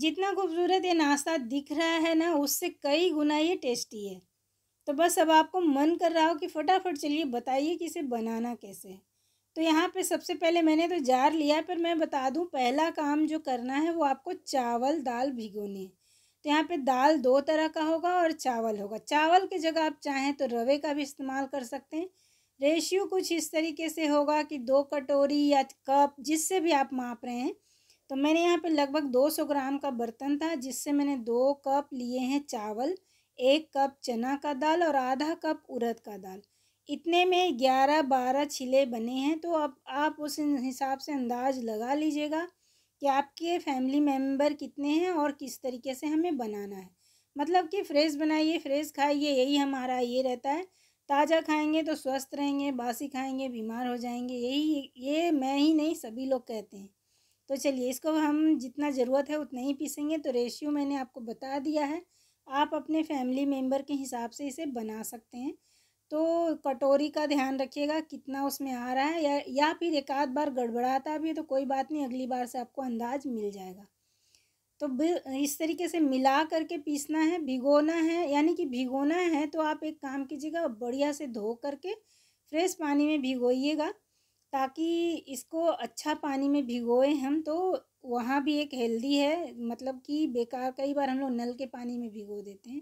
जितना खूबसूरत ये नाश्ता दिख रहा है ना उससे कई गुना ये टेस्टी है तो बस अब आपको मन कर रहा हो कि फटाफट चलिए बताइए कि इसे बनाना कैसे है तो यहाँ पे सबसे पहले मैंने तो जार लिया पर मैं बता दूँ पहला काम जो करना है वो आपको चावल दाल भिगोनी है तो यहाँ पे दाल दो तरह का होगा और चावल होगा चावल की जगह आप चाहें तो रवे का भी इस्तेमाल कर सकते हैं रेशियो कुछ इस तरीके से होगा कि दो कटोरी या कप जिससे भी आप माप रहे हैं तो मैंने यहाँ पे लगभग 200 ग्राम का बर्तन था जिससे मैंने दो कप लिए हैं चावल एक कप चना का दाल और आधा कप उड़द का दाल इतने में ग्यारह बारह छिले बने हैं तो अब आप उस हिसाब से अंदाज लगा लीजिएगा कि आपके फैमिली मेम्बर कितने हैं और किस तरीके से हमें बनाना है मतलब कि फ्रेश बनाइए फ्रेश खाइए यही हमारा ये रहता है ताज़ा खाएंगे तो स्वस्थ रहेंगे बासी खाएंगे बीमार हो जाएंगे यही ये मैं ही नहीं सभी लोग कहते हैं तो चलिए इसको हम जितना ज़रूरत है उतना ही पीसेंगे तो रेशियो मैंने आपको बता दिया है आप अपने फैमिली मेम्बर के हिसाब से इसे बना सकते हैं तो कटोरी का ध्यान रखिएगा कितना उसमें आ रहा है या या फिर एक आध बार गड़बड़ाता भी है तो कोई बात नहीं अगली बार से आपको अंदाज मिल जाएगा तो इस तरीके से मिला करके पीसना है भिगोना है यानी कि भिगोना है तो आप एक काम कीजिएगा बढ़िया से धो करके फ्रेश पानी में भिगोइएगा ताकि इसको अच्छा पानी में भिगोए हम तो वहाँ भी एक हेल्दी है मतलब कि बेकार कई बार हम लोग नल के पानी में भिगो देते हैं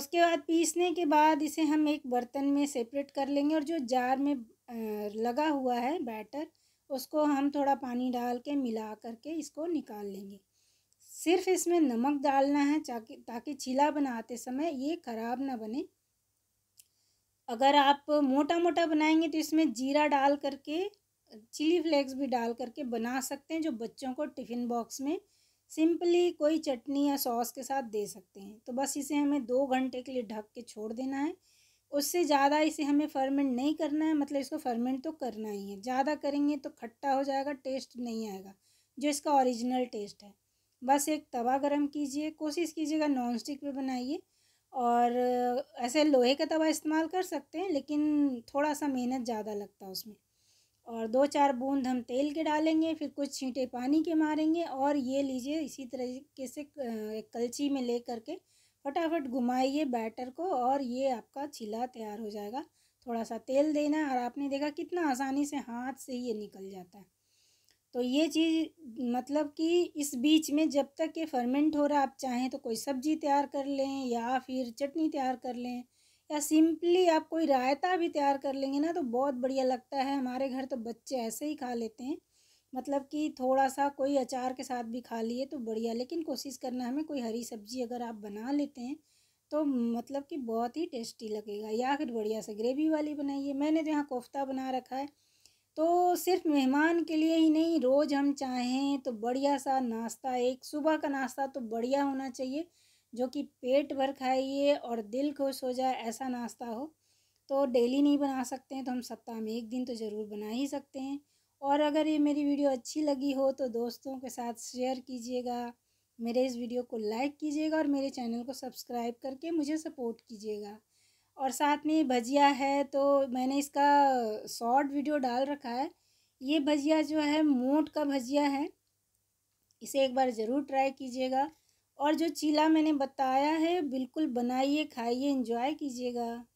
उसके बाद पीसने के बाद इसे हम एक बर्तन में सेपरेट कर लेंगे और जो जार में लगा हुआ है बैटर उसको हम थोड़ा पानी डाल के मिला करके इसको निकाल लेंगे सिर्फ इसमें नमक डालना है ताकि ताकि छिला बनाते समय ये ख़राब ना बने अगर आप मोटा मोटा बनाएंगे तो इसमें जीरा डाल करके चिली फ्लेक्स भी डाल करके बना सकते हैं जो बच्चों को टिफ़िन बॉक्स में सिंपली कोई चटनी या सॉस के साथ दे सकते हैं तो बस इसे हमें दो घंटे के लिए ढक के छोड़ देना है उससे ज़्यादा इसे हमें फर्मेंट नहीं करना है मतलब इसको फर्मेंट तो करना ही है ज़्यादा करेंगे तो खट्टा हो जाएगा टेस्ट नहीं आएगा जो इसका ओरिजिनल टेस्ट है बस एक तवा गरम कीजिए कोशिश कीजिएगा नॉन स्टिक पे बनाइए और ऐसे लोहे का तवा इस्तेमाल कर सकते हैं लेकिन थोड़ा सा मेहनत ज़्यादा लगता है उसमें और दो चार बूंद हम तेल के डालेंगे फिर कुछ छींटे पानी के मारेंगे और ये लीजिए इसी तरीके से कलची में ले करके फटाफट घुमाइए बैटर को और ये आपका छिला तैयार हो जाएगा थोड़ा सा तेल देना और आपने देखा कितना आसानी से हाथ से ये निकल जाता है तो ये चीज़ मतलब कि इस बीच में जब तक ये फर्मेंट हो रहा आप चाहें तो कोई सब्ज़ी तैयार कर लें या फिर चटनी तैयार कर लें या सिंपली आप कोई रायता भी तैयार कर लेंगे ना तो बहुत बढ़िया लगता है हमारे घर तो बच्चे ऐसे ही खा लेते हैं मतलब कि थोड़ा सा कोई अचार के साथ भी खा लिए तो बढ़िया लेकिन कोशिश करना हमें कोई हरी सब्जी अगर आप बना लेते हैं तो मतलब कि बहुत ही टेस्टी लगेगा या फिर बढ़िया से ग्रेवी वाली बनाइए मैंने तो यहाँ कोफ्ता बना रखा है तो सिर्फ मेहमान के लिए ही नहीं रोज़ हम चाहें तो बढ़िया सा नाश्ता एक सुबह का नाश्ता तो बढ़िया होना चाहिए जो कि पेट भर खाइए और दिल खुश हो जाए ऐसा नाश्ता हो तो डेली नहीं बना सकते हैं तो हम सप्ताह में एक दिन तो ज़रूर बना ही सकते हैं और अगर ये मेरी वीडियो अच्छी लगी हो तो दोस्तों के साथ शेयर कीजिएगा मेरे इस वीडियो को लाइक कीजिएगा और मेरे चैनल को सब्सक्राइब करके मुझे सपोर्ट कीजिएगा और साथ में भजिया है तो मैंने इसका शॉर्ट वीडियो डाल रखा है ये भजिया जो है मोट का भजिया है इसे एक बार ज़रूर ट्राई कीजिएगा और जो चीला मैंने बताया है बिल्कुल बनाइए खाइए इंजॉय कीजिएगा